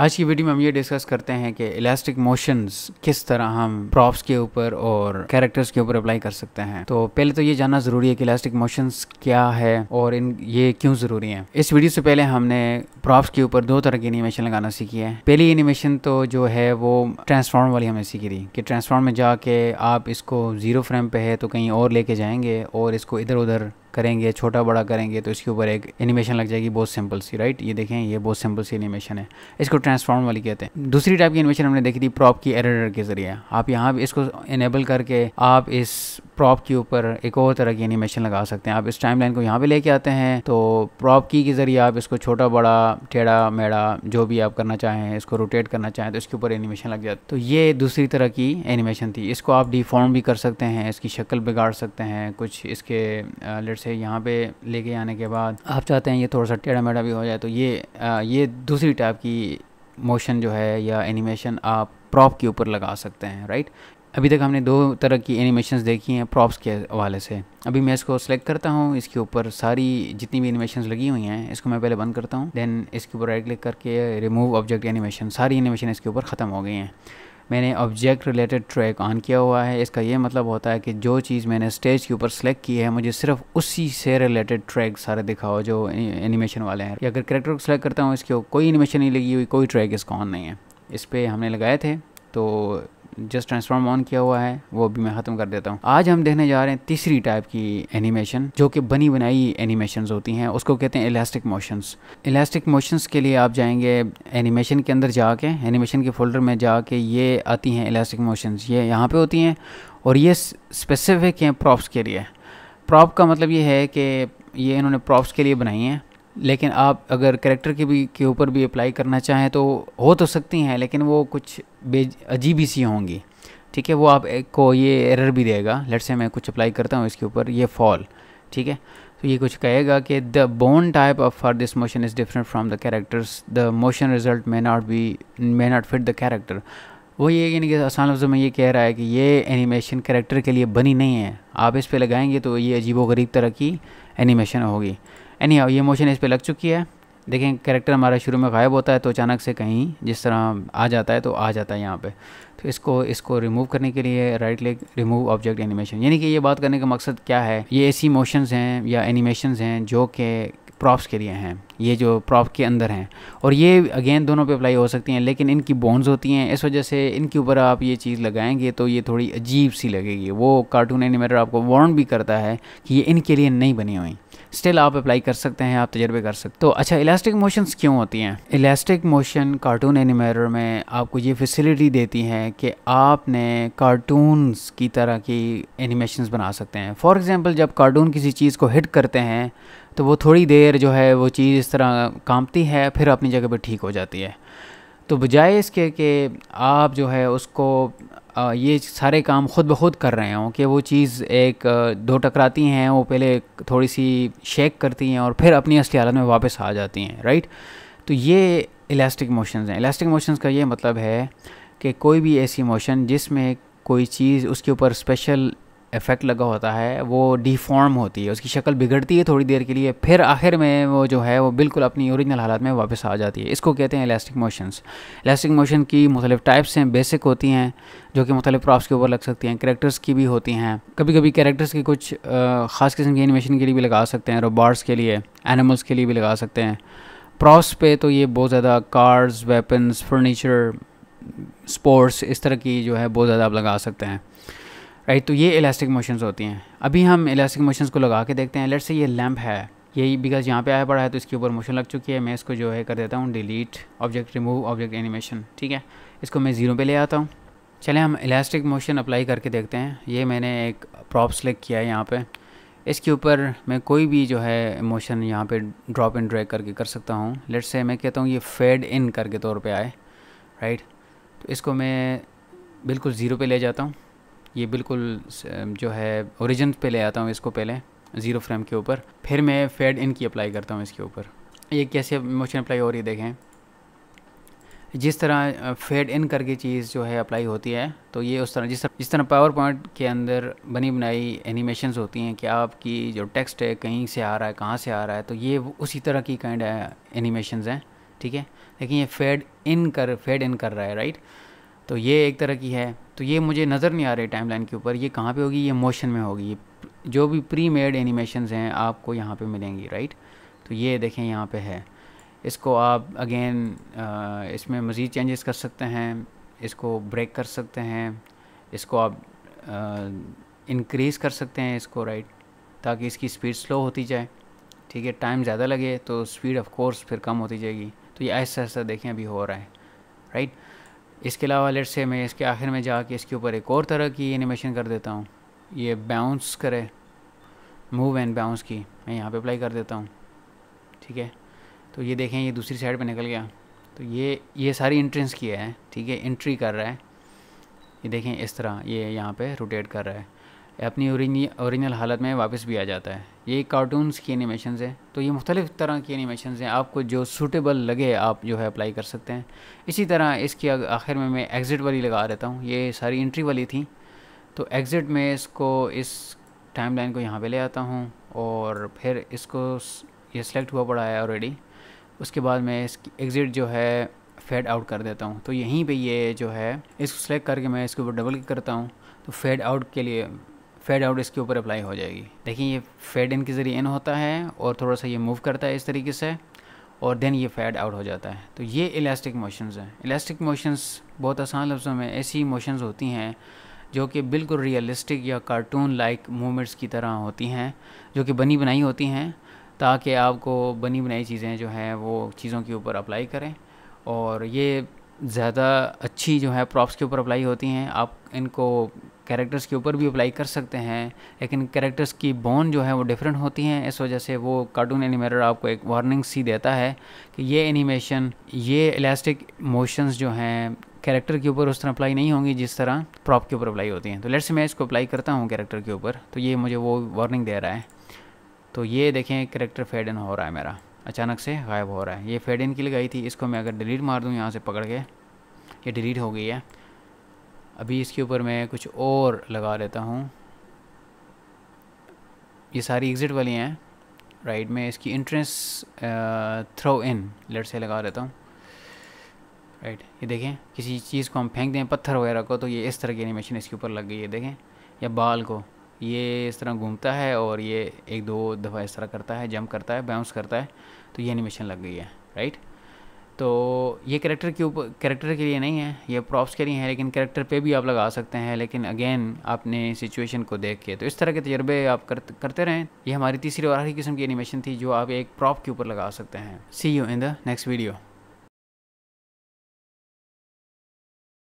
आज की वीडियो में हम ये डिस्कस करते हैं कि इलास्टिक मोशंस किस तरह हम प्रॉप्स के ऊपर और कैरेक्टर्स के ऊपर अप्लाई कर सकते हैं तो पहले तो ये जानना ज़रूरी है कि इलास्टिक मोशंस क्या है और इन ये क्यों ज़रूरी है इस वीडियो से पहले हमने प्रॉप्स के ऊपर दो तरह की एनिमेशन लगाना सीखी है पहली एनिमेशन तो जो है वो ट्रांसफॉर्म वाली हमने सीखी थी कि ट्रांसफॉर्म में जाके आप इसको ज़ीरो फ्रेम पे है तो कहीं और लेके जाएंगे और इसको इधर उधर करेंगे छोटा बड़ा करेंगे तो इसके ऊपर एक एनिमेशन लग जाएगी बहुत सिंपल सी राइट ये देखें ये बहुत सिंपल सी एनिमेशन है इसको ट्रांसफॉर्म वाली कहते हैं दूसरी टाइप की एनिमेशन हमने देखी थी प्रॉप की एडिटर के जरिए आप यहाँ भी इसको इनेबल करके आप इस प्रॉप के ऊपर एक और तरह की एनिमेशन लगा सकते हैं आप इस टाइम लाइन को यहाँ पे लेके आते हैं तो प्रॉप की के ज़रिए आप इसको छोटा बड़ा टेढ़ा मेढ़ा जो भी आप करना चाहें इसको रोटेट करना चाहें तो इसके ऊपर एनिमेशन लग जाता तो ये दूसरी तरह की एनिमेशन थी इसको आप डिफॉर्म भी कर सकते हैं इसकी शक्ल बिगाड़ सकते हैं कुछ इसके लेट से यहाँ पे लेके आने के बाद आप चाहते हैं ये थोड़ा सा टेढ़ा मेढ़ा भी हो जाए तो ये ये दूसरी टाइप की मोशन जो है या एनिमेशन आप प्रॉप के ऊपर लगा सकते हैं राइट अभी तक हमने दो तरह की एनिमेशंस देखी हैं प्रॉप्स के हवाले से अभी मैं इसको सेलेक्ट करता हूँ इसके ऊपर सारी जितनी भी एनिमेशंस लगी हुई हैं इसको मैं पहले बंद करता हूँ देन इसके ऊपर राइट क्लिक करके रिमूव ऑब्जेक्ट एनिमेशन सारी एनिमेशन इसके ऊपर ख़त्म हो गई हैं मैंने ऑब्जेक्ट रिलेटेड ट्रैक ऑन किया हुआ है इसका ये मतलब होता है कि जो चीज़ मैंने स्टेज के ऊपर सेलेक्ट की है मुझे सिर्फ उसी से रिलेटेड ट्रैक सारे दिखाओ जो एनिमेशन वाले हैं या अगर करेक्टर को सेलेक्ट करता हूँ इसके कोई एनिमेशन नहीं लगी हुई कोई ट्रैक इसका ऑन नहीं है इस पर हमने लगाए थे तो जस्ट ट्रांसफॉर्म ऑन किया हुआ है वो भी मैं ख़त्म कर देता हूँ आज हम देखने जा रहे हैं तीसरी टाइप की एनिमेशन जो कि बनी बनाई एनिमेशन होती हैं उसको कहते हैं इलास्टिक मोशंस इलास्टिक मोशंस के लिए आप जाएंगे एनिमेशन के अंदर जाके एनिमेशन के फोल्डर में जाके ये आती हैं इलास्टिक मोशंस ये यहाँ पर होती हैं और ये स्पेसिफिक हैं प्रॉप्स के लिए प्रॉप का मतलब ये है कि ये इन्होंने प्रॉप्स के लिए बनाई हैं लेकिन आप अगर करेक्टर के भी के ऊपर भी अप्लाई करना चाहें तो हो तो सकती हैं लेकिन वो कुछ अजीब ही सी होंगी ठीक है वो आप को ये एरर भी देगा लेट से मैं कुछ अप्लाई करता हूँ इसके ऊपर ये फॉल ठीक है तो ये कुछ कहेगा कि the bone type of for this motion is different from the characters the motion result may not be may not fit the character वो ये यानी कि आसान लफ्ज़ों में ये कह रहा है कि ये एनिमेशन करेक्टर के लिए बनी नहीं है आप इस पर लगाएंगे तो ये अजीबो गरीब तरह की एनिमेशन होगी एनी हाउ ये मोशन इस पर लग चुकी है देखें करेक्टर हमारा शुरू में गायब होता है तो अचानक से कहीं जिस तरह आ जाता है तो आ जाता है यहाँ पे तो इसको इसको रिमूव करने के लिए right click remove object animation यानी कि ये बात करने का मकसद क्या है ये ऐसी मोशंस हैं या एनिमेशंस हैं जो कि प्रॉप्स के लिए हैं ये जो प्रॉप के अंदर हैं और ये अगेन दोनों पे अप्लाई हो सकती हैं लेकिन इनकी बोन्स होती हैं इस वजह से इनके ऊपर आप ये चीज़ लगाएंगे तो ये थोड़ी अजीब सी लगेगी वो कार्टून एनिमेटर आपको वार्न भी करता है कि ये इनके लिए नहीं बनी हुई स्टिल आप अप्लाई कर सकते हैं आप तजर्बे कर सकते तो अच्छा इलास्टिक मोशंस क्यों होती हैं इलास्टिक मोशन कार्टून एनिमेटर में आपको ये फैसिलिटी देती है कि आपने कार्टून्स की तरह की एनिमेशंस बना सकते हैं फॉर एग्ज़ाम्पल जब कार्टून किसी चीज़ को हिट करते हैं तो वो थोड़ी देर जो है वो चीज़ इस तरह कांपती है फिर अपनी जगह पर ठीक हो जाती है तो बजाय इसके कि आप जो है उसको ये सारे काम ख़ुद ब खुद कर रहे हों कि वो चीज़ एक दो टकराती हैं वो पहले थोड़ी सी शेक करती हैं और फिर अपनी असली हालत में वापस आ जाती हैं राइट तो ये इलास्टिक मोशंस हैं इलास्टिक मोशंस का ये मतलब है कि कोई भी ऐसी मोशन जिसमें कोई चीज़ उसके ऊपर स्पेशल इफ़ेक्ट लगा होता है वो डिफॉर्म होती है उसकी शक्ल बिगड़ती है थोड़ी देर के लिए फिर आखिर में वो जो है वो बिल्कुल अपनी ओरिजिनल हालात में वापस आ जाती है इसको कहते हैं इलास्टिक मोशंस इलास्टिक मोशन की मुख्तलिफ़ टाइप्स हैं बेसिक होती हैं जो कि मुख्तलिफ प्रॉप्स के ऊपर लग सकती हैं करेक्टर्स की भी होती हैं कभी कभी करेक्टर्स की कुछ ख़ास किस्म की एनिमेशन के लिए भी लगा सकते हैं रोबॉट्स के लिए एनिमल्स के लिए भी लगा सकते हैं प्रॉप्स पे तो ये बहुत ज़्यादा कार्स वेपन्स फर्नीचर स्पोर्ट्स इस तरह की जो है बहुत ज़्यादा आप लगा सकते हैं राइट तो ये इलास्टिक मोशंस होती हैं अभी हम इलास्टिक मोशंस को लगा के देखते हैं लेट से ये लैम्प है यही बिकॉज यहाँ पे आया पड़ा है तो इसके ऊपर मोशन लग चुकी है मैं इसको जो है कर देता हूँ delete object remove object animation ठीक है इसको मैं ज़ीरो पे ले आता हूँ चले हम इलास्टिक मोशन अप्लाई करके देखते हैं ये मैंने एक प्रॉप सेलेक्ट किया है यहाँ पे इसके ऊपर मैं कोई भी जो है मोशन यहाँ पर ड्रॉप एंड ड्रैक करके कर सकता हूँ लेट से मैं कहता हूँ ये फेड इन करके तौर पर आए राइट तो इसको मैं बिल्कुल ज़ीरो पर ले जाता हूँ ये बिल्कुल जो है ओरिजिन पे ले आता हूँ इसको पहले ज़ीरो फ्रेम के ऊपर फिर मैं फेड इन की अप्लाई करता हूँ इसके ऊपर ये कैसे मोशन अप्लाई हो रही है देखें जिस तरह फेड इन करके चीज़ जो है अप्लाई होती है तो ये उस तरह जिस तरह जिस तरह पावर पॉइंट के अंदर बनी बनाई एनिमेशंस होती हैं कि आपकी जो टेक्स्ट है कहीं से आ रहा है कहाँ से आ रहा है तो ये उसी तरह की काइंड एनिमेशंस हैं ठीक है लेकिन ये फेड इन कर फेड इन कर रहा है राइट तो ये एक तरह की है तो ये मुझे नज़र नहीं आ रही टाइमलाइन के ऊपर ये कहाँ पे होगी ये मोशन में होगी ये जो भी प्री मेड एनिमेशन हैं आपको यहाँ पे मिलेंगी राइट तो ये देखें यहाँ पे है इसको आप अगेन इसमें मज़ीद चेंजेस कर सकते हैं इसको ब्रेक कर सकते हैं इसको आप इंक्रीज़ कर सकते हैं इसको राइट ताकि इसकी स्पीड स्लो होती जाए ठीक है टाइम ज़्यादा लगे तो स्पीड ऑफ कोर्स फिर कम होती जाएगी तो ये ऐसा ऐसा देखें अभी हो रहा है राइट इसके अलावा लेट से मैं इसके आखिर में जाके इसके ऊपर एक और तरह की एनिमेशन कर देता हूँ ये बाउंस करे मूव एंड बाउंस की मैं यहाँ पे अप्लाई कर देता हूँ ठीक है तो ये देखें ये दूसरी साइड पे निकल गया तो ये ये सारी इंट्रेंस की है ठीक है इंट्री कर रहा है ये देखें इस तरह ये यहाँ पे रोटेट कर रहा है अपनी औरिजिनल हालत में वापस भी आ जाता है ये कार्टून्स की एनिमेशन हैं तो ये मुख्तलिफ़ तरह की एनिमेशन हैं आपको जो सूटेबल लगे आप जो है अप्लाई कर सकते हैं इसी तरह इसकी आखिर में मैं एग्ज़िट वाली लगा देता हूँ ये सारी इंट्री वाली थी तो एग्ज़िट में इसको इस टाइम लाइन को यहाँ पे ले आता हूँ और फिर इसको ये सिलेक्ट हुआ पड़ा है ऑलरेडी उसके बाद मैं इसकी एग्ज़िट जो है फेड आउट कर देता हूँ तो यहीं पे ये जो है इसको सेलेक्ट करके मैं इसके ऊपर डबल करता हूँ तो फेड आउट के लिए फेड आउट इसके ऊपर अप्लाई हो जाएगी देखिए ये फेड इन के ज़रिए इन होता है और थोड़ा सा ये मूव करता है इस तरीके से और देन ये फेड आउट हो जाता है तो ये इलास्टिक मोशंस हैं इलास्टिक मोशंस बहुत आसान लफ्ज़ों में ऐसी मोशंस होती हैं जो कि बिल्कुल रियलिस्टिक या कार्टून लाइक मूवमेंट्स की तरह होती हैं जो कि बनी बनाई होती हैं ताकि आपको बनी बनाई चीज़ें जो हैं वो चीज़ों के ऊपर अप्लाई करें और ये ज़्यादा अच्छी जो है प्रॉप्स के ऊपर अप्लाई होती हैं आप इनको कैरेक्टर्स के ऊपर भी अप्लाई कर सकते हैं लेकिन कैरेक्टर्स की बोन जो है वो डिफरेंट होती हैं इस वजह से वो कार्टून एनिमेटर आपको एक वार्निंग सी देता है कि ये एनिमेशन ये इलास्टिक मोशंस जो हैं कैरेक्टर के ऊपर उस तरह अप्लाई नहीं होंगी जिस तरह प्रॉप के ऊपर अप्लाई होती हैं तो लेट्स मैं इसको अप्लाई करता हूँ कैरेक्टर के ऊपर तो ये मुझे वो वार्निंग दे रहा है तो ये देखें करेक्टर फेड इन हो रहा है मेरा अचानक से गायब हो रहा है ये फेड इन की लगाई थी इसको मैं अगर डिलीट मार दूँ यहाँ से पकड़ के ये डिलीट हो गई है अभी इसके ऊपर मैं कुछ और लगा लेता हूँ ये सारी एग्ज़िट वाली हैं राइट मैं इसकी इंट्रेंस थ्रो इन लेट से लगा लेता हूँ राइट ये देखें किसी चीज़ को हम फेंक दें पत्थर वगैरह को तो ये इस तरह की एनिमेशन इसके ऊपर लग गई है देखें या बाल को ये इस तरह घूमता है और ये एक दो दफ़ा इस तरह करता है जंप करता है बाउंस करता है तो ये एनिमेशन लग गई है राइट तो ये करेक्टर के ऊपर करेक्टर के लिए नहीं है ये प्रॉप्स के लिए है लेकिन करेक्टर पे भी आप लगा सकते हैं लेकिन अगेन आपने सिचुएशन को देख के तो इस तरह के तजर्बे आप कर, करते रहें ये हमारी तीसरी और आखिरी किस्म की एनिमेशन थी जो आप एक प्रॉप के ऊपर लगा सकते हैं see you in the next video